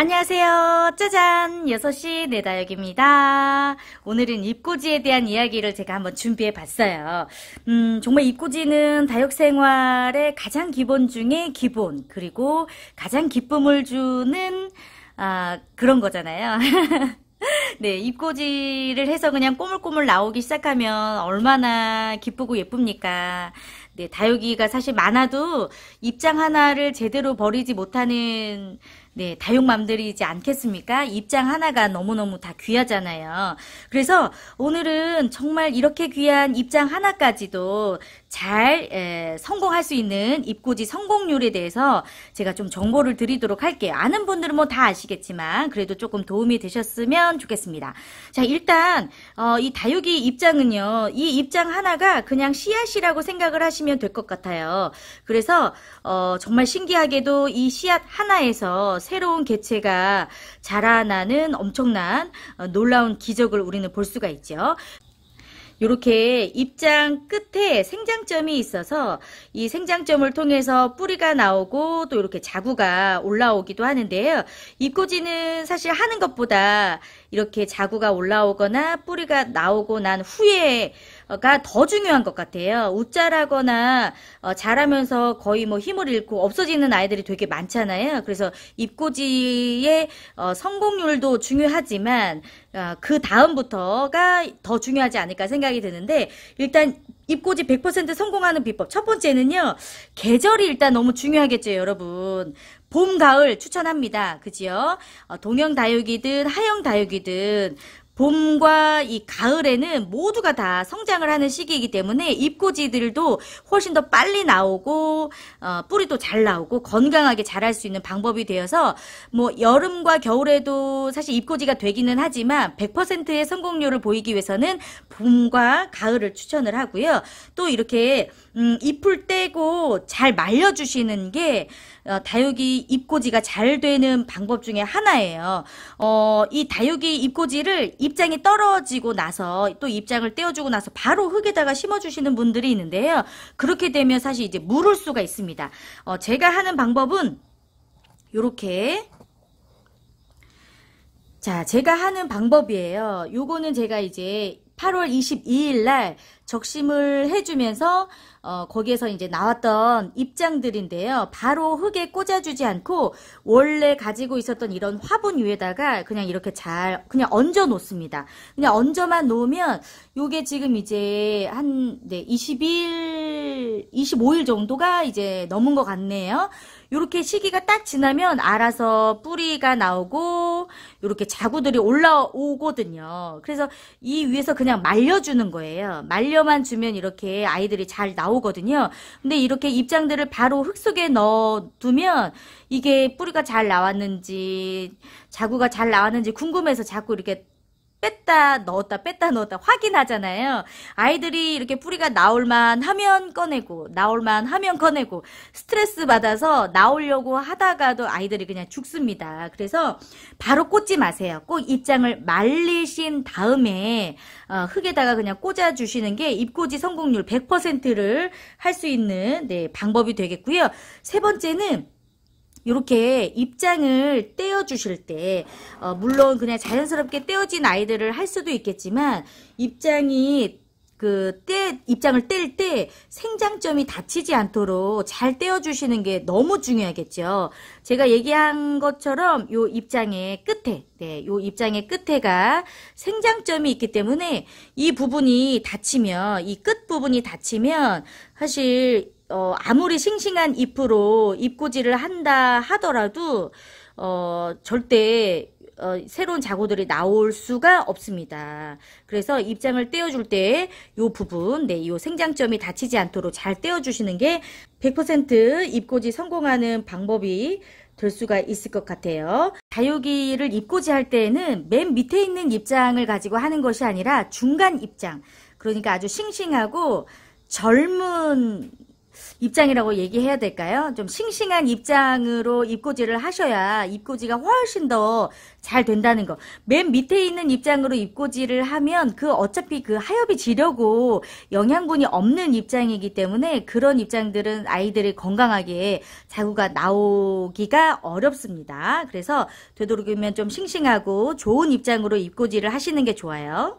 안녕하세요. 짜잔! 6시 내다역입니다. 오늘은 입고지에 대한 이야기를 제가 한번 준비해 봤어요. 음, 정말 입고지는 다역 생활의 가장 기본 중에 기본, 그리고 가장 기쁨을 주는, 아, 그런 거잖아요. 네, 입고지를 해서 그냥 꼬물꼬물 나오기 시작하면 얼마나 기쁘고 예쁩니까? 네, 다육이가 사실 많아도 입장 하나를 제대로 버리지 못하는 네, 다육맘들이지 않겠습니까? 입장 하나가 너무너무 다 귀하잖아요. 그래서 오늘은 정말 이렇게 귀한 입장 하나까지도 잘 에, 성공할 수 있는 입고지 성공률에 대해서 제가 좀 정보를 드리도록 할게요. 아는 분들은 뭐 다 아시겠지만 그래도 조금 도움이 되셨으면 좋겠습니다. 자, 일단 어, 이 다육이 입장은요. 이 입장 하나가 그냥 씨앗이라고 생각을 하시면 될 것 같아요. 그래서 어, 정말 신기하게도 이 씨앗 하나에서 새로운 개체가 자라나는 엄청난 어, 놀라운 기적을 우리는 볼 수가 있죠. 이렇게 입장 끝에 생장점이 있어서 이 생장점을 통해서 뿌리가 나오고 또 이렇게 자구가 올라오기도 하는데요. 잎꽂이는 사실 하는 것보다 이렇게 자구가 올라오거나 뿌리가 나오고 난 후에 더 중요한 것 같아요. 웃자라거나 어, 자라면서 거의 뭐 힘을 잃고 없어지는 아이들이 되게 많잖아요. 그래서 입고지의 어, 성공률도 중요하지만 어, 그 다음부터가 더 중요하지 않을까 생각이 드는데 일단 입고지100% 성공하는 비법 첫 번째는요. 계절이 일단 너무 중요하겠죠, 여러분. 봄, 가을 추천합니다. 그지요? 어, 동영 다육이든 하영 다육이든 봄과 이 가을에는 모두가 다 성장을 하는 시기이기 때문에 잎꽂이들도 훨씬 더 빨리 나오고 어, 뿌리도 잘 나오고 건강하게 자랄 수 있는 방법이 되어서 뭐 여름과 겨울에도 사실 잎꽂이가 되기는 하지만 100%의 성공률을 보이기 위해서는 봄과 가을을 추천을 하고요. 또 이렇게 음, 잎을 떼고 잘 말려주시는 게 어, 다육이 입꼬지가잘 되는 방법 중에 하나예요. 어, 이 다육이 입꼬지를 입장이 떨어지고 나서 또 입장을 떼어주고 나서 바로 흙에다가 심어주시는 분들이 있는데요. 그렇게 되면 사실 이제 물을 수가 있습니다. 어, 제가 하는 방법은 이렇게 자, 제가 하는 방법이에요. 요거는 제가 이제 8월 22일 날 적심을 해주면서 어, 거기에서 이제 나왔던 입장들인데요. 바로 흙에 꽂아주지 않고 원래 가지고 있었던 이런 화분 위에다가 그냥 이렇게 잘 그냥 얹어 놓습니다. 그냥 얹어만 놓으면 요게 지금 이제 한 네, 20일 25일 정도가 이제 넘은 것 같네요. 이렇게 시기가 딱 지나면 알아서 뿌리가 나오고 이렇게 자구들이 올라오거든요. 그래서 이 위에서 그냥 말려주는 거예요. 말려만 주면 이렇게 아이들이 잘 나오거든요. 근데 이렇게 입장들을 바로 흙 속에 넣어두면 이게 뿌리가 잘 나왔는지 자구가 잘 나왔는지 궁금해서 자꾸 이렇게 뺐다 넣었다 뺐다 넣었다 확인하잖아요. 아이들이 이렇게 뿌리가 나올만 하면 꺼내고 나올만 하면 꺼내고 스트레스 받아서 나오려고 하다가도 아이들이 그냥 죽습니다. 그래서 바로 꽂지 마세요. 꼭 입장을 말리신 다음에 어, 흙에다가 그냥 꽂아 주시는 게 입꽂이 성공률 100%를 할 수 있는 네, 방법이 되겠고요. 세 번째는 이렇게 입장을 떼어 주실 때 어, 물론 그냥 자연스럽게 떼어진 아이들을 할 수도 있겠지만 입장이 그 떼, 입장을 뗄때 생장점이 다치지 않도록 잘 떼어주시는 게 너무 중요하겠죠. 제가 얘기한 것처럼 요 입장의 끝에, 네, 요 입장의 끝에가 생장점이 있기 때문에 이 부분이 다치면, 이 끝 부분이 다치면 사실 어, 아무리 싱싱한 잎으로 잎꽂이를 한다 하더라도 어, 절대 어, 새로운 자고들이 나올 수가 없습니다. 그래서 입장을 떼어줄 때 이 부분, 네, 이 생장점이 다치지 않도록 잘 떼어주시는 게 100% 입고지 성공하는 방법이 될 수가 있을 것 같아요. 다육이를 입고지 할 때에는 맨 밑에 있는 입장을 가지고 하는 것이 아니라 중간 입장, 그러니까 아주 싱싱하고 젊은 입장이라고 얘기해야 될까요? 좀 싱싱한 입장으로 입꼬지를 하셔야 입꼬지가 훨씬 더 잘 된다는 거. 맨 밑에 있는 입장으로 입꼬지를 하면 그 어차피 그 하엽이 지려고 영양분이 없는 입장이기 때문에 그런 입장들은 아이들이 건강하게 자구가 나오기가 어렵습니다. 그래서 되도록이면 좀 싱싱하고 좋은 입장으로 입꼬지를 하시는 게 좋아요.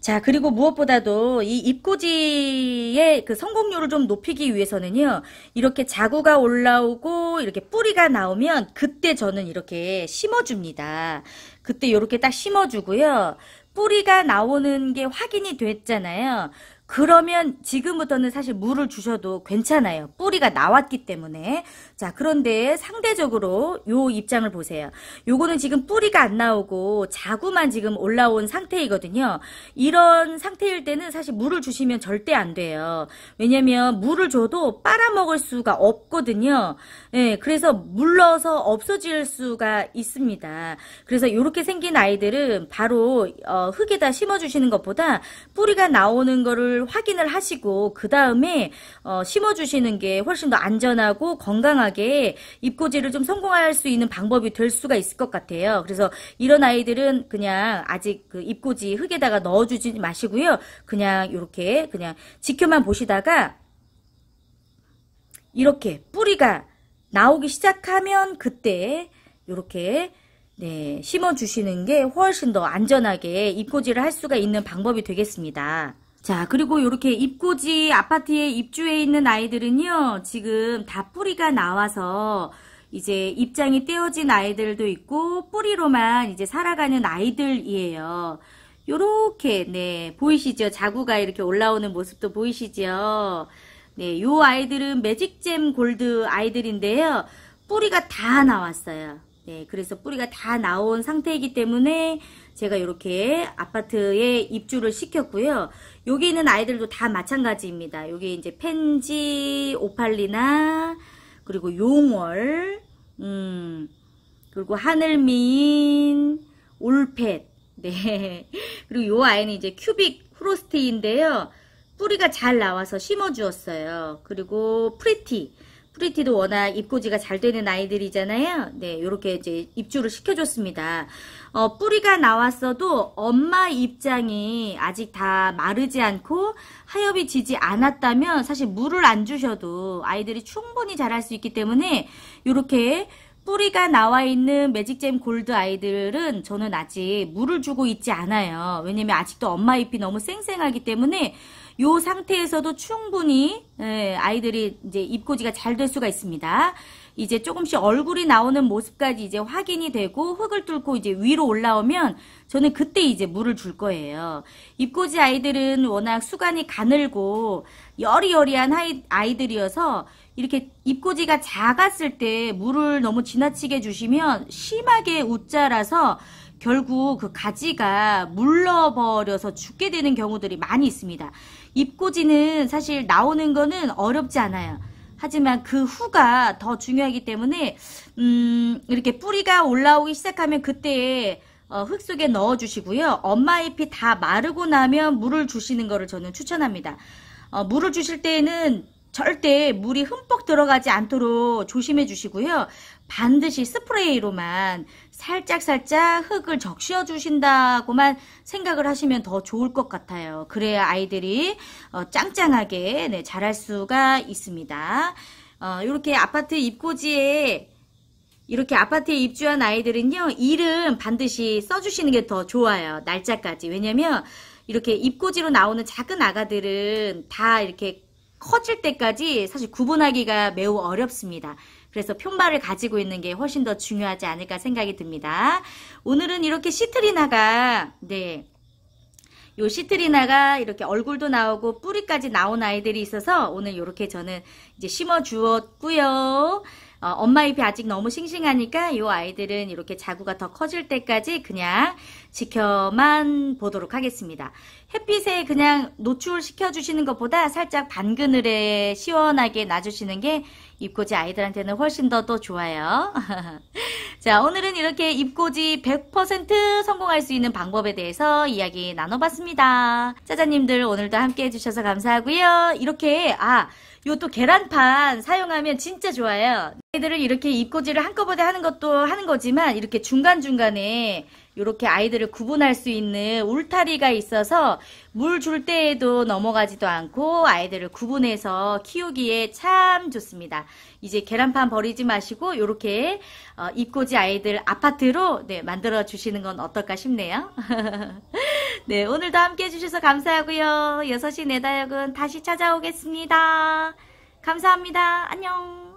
자, 그리고 무엇보다도 이입꽂지의그 성공률을 좀 높이기 위해서는요, 이렇게 자구가 올라오고, 이렇게 뿌리가 나오면, 그때 저는 이렇게 심어줍니다. 그때 이렇게 딱 심어주고요. 뿌리가 나오는 게 확인이 됐잖아요. 그러면 지금부터는 사실 물을 주셔도 괜찮아요. 뿌리가 나왔기 때문에. 자, 그런데 상대적으로 요 입장을 보세요. 요거는 지금 뿌리가 안 나오고 자구만 지금 올라온 상태이거든요. 이런 상태일 때는 사실 물을 주시면 절대 안 돼요. 왜냐면 물을 줘도 빨아먹을 수가 없거든요. 예, 그래서 물러서 없어질 수가 있습니다. 그래서 이렇게 생긴 아이들은 바로 어, 흙에다 심어주시는 것보다 뿌리가 나오는 거를 확인을 하시고 그 다음에 어, 심어주시는 게 훨씬 더 안전하고 건강하게 입꼬지를 좀 성공할 수 있는 방법이 될 수가 있을 것 같아요. 그래서 이런 아이들은 그냥 아직 그 입꼬지 흙에다가 넣어주지 마시고요. 그냥 이렇게 그냥 지켜만 보시다가 이렇게 뿌리가 나오기 시작하면 그때 이렇게 네, 심어주시는 게 훨씬 더 안전하게 입꼬지를 할 수가 있는 방법이 되겠습니다. 자, 그리고 이렇게 입고지 아파트에 입주해 있는 아이들은요, 지금 다 뿌리가 나와서 이제 입장이 떼어진 아이들도 있고 뿌리로만 이제 살아가는 아이들이에요. 요렇게 네 보이시죠? 자구가 이렇게 올라오는 모습도 보이시죠? 네, 요 아이들은 매직잼 골드 아이들인데요. 뿌리가 다 나왔어요. 네, 그래서 뿌리가 다 나온 상태이기 때문에 제가 이렇게 아파트에 입주를 시켰고요. 여기 있는 아이들도 다 마찬가지입니다. 여기 이제 펜지, 오팔리나, 그리고 용월, 음, 그리고 하늘미인, 올펫, 네. 그리고 요 아이는 이제 큐빅 프로스티인데요. 뿌리가 잘 나와서 심어주었어요. 그리고 프리티. 프리티도 워낙 입고지가 잘 되는 아이들이잖아요. 네, 이렇게 이제 입주를 시켜줬습니다. 어, 뿌리가 나왔어도 엄마 입장이 아직 다 마르지 않고 하엽이 지지 않았다면 사실 물을 안 주셔도 아이들이 충분히 자랄 수 있기 때문에 이렇게 뿌리가 나와 있는 매직잼 골드 아이들은 저는 아직 물을 주고 있지 않아요. 왜냐면 아직도 엄마 잎이 너무 쌩쌩하기 때문에 요 상태에서도 충분히 예, 아이들이 이제 입꼬지가 잘 될 수가 있습니다. 이제 조금씩 얼굴이 나오는 모습까지 이제 확인이 되고 흙을 뚫고 이제 위로 올라오면 저는 그때 이제 물을 줄 거예요. 입꼬지 아이들은 워낙 수간이 가늘고 여리여리한 아이들이어서 이렇게 입꼬지가 작았을 때 물을 너무 지나치게 주시면 심하게 웃자라서 결국 그 가지가 물러버려서 죽게 되는 경우들이 많이 있습니다. 입꼬지는 사실 나오는 거는 어렵지 않아요. 하지만 그 후가 더 중요하기 때문에 음, 이렇게 뿌리가 올라오기 시작하면 그때에 어, 흙 속에 넣어주시고요. 엄마 잎이 다 마르고 나면 물을 주시는 거를 저는 추천합니다. 어, 물을 주실 때에는 절대 물이 흠뻑 들어가지 않도록 조심해 주시고요. 반드시 스프레이로만 살짝살짝 흙을 적셔 주신다고만 생각을 하시면 더 좋을 것 같아요. 그래야 아이들이 어, 짱짱하게 네, 자랄 수가 있습니다. 어, 이렇게 아파트 입고지에 이렇게 아파트에 입주한 아이들은요 이름 반드시 써주시는 게 더 좋아요 날짜까지 왜냐면 이렇게 입고지로 나오는 작은 아가들은 다 이렇게 커질 때까지 사실 구분하기가 매우 어렵습니다 그래서 편말을 가지고 있는 게 훨씬 더 중요하지 않을까 생각이 듭니다. 오늘은 이렇게 시트리나가 네. 요 시트리나가 이렇게 얼굴도 나오고 뿌리까지 나온 아이들이 있어서 오늘 이렇게 저는 이제 심어 주었고요. 어, 엄마 잎이 아직 너무 싱싱하니까 이 아이들은 이렇게 자구가 더 커질 때까지 그냥 지켜만 보도록 하겠습니다. 햇빛에 그냥 노출시켜 주시는 것보다 살짝 반그늘에 시원하게 놔주시는 게 입꼬지 아이들한테는 훨씬 더 또 좋아요. 자, 오늘은 이렇게 입꼬지 100% 성공할 수 있는 방법에 대해서 이야기 나눠봤습니다. 짜자님들 오늘도 함께 해주셔서 감사하고요. 이렇게, 아, 요 또 계란판 사용하면 진짜 좋아요. 애들을 이렇게 입꼬지를 한꺼번에 하는 것도 하는 거지만 이렇게 중간중간에 이렇게 아이들을 구분할 수 있는 울타리가 있어서 물 줄 때에도 넘어가지도 않고 아이들을 구분해서 키우기에 참 좋습니다. 이제 계란판 버리지 마시고 이렇게 어, 입꼬지 아이들 아파트로 네, 만들어 주시는 건 어떨까 싶네요. 네, 오늘도 함께 해주셔서 감사하고요. 6시 내다역은 다시 찾아오겠습니다. 감사합니다. 안녕.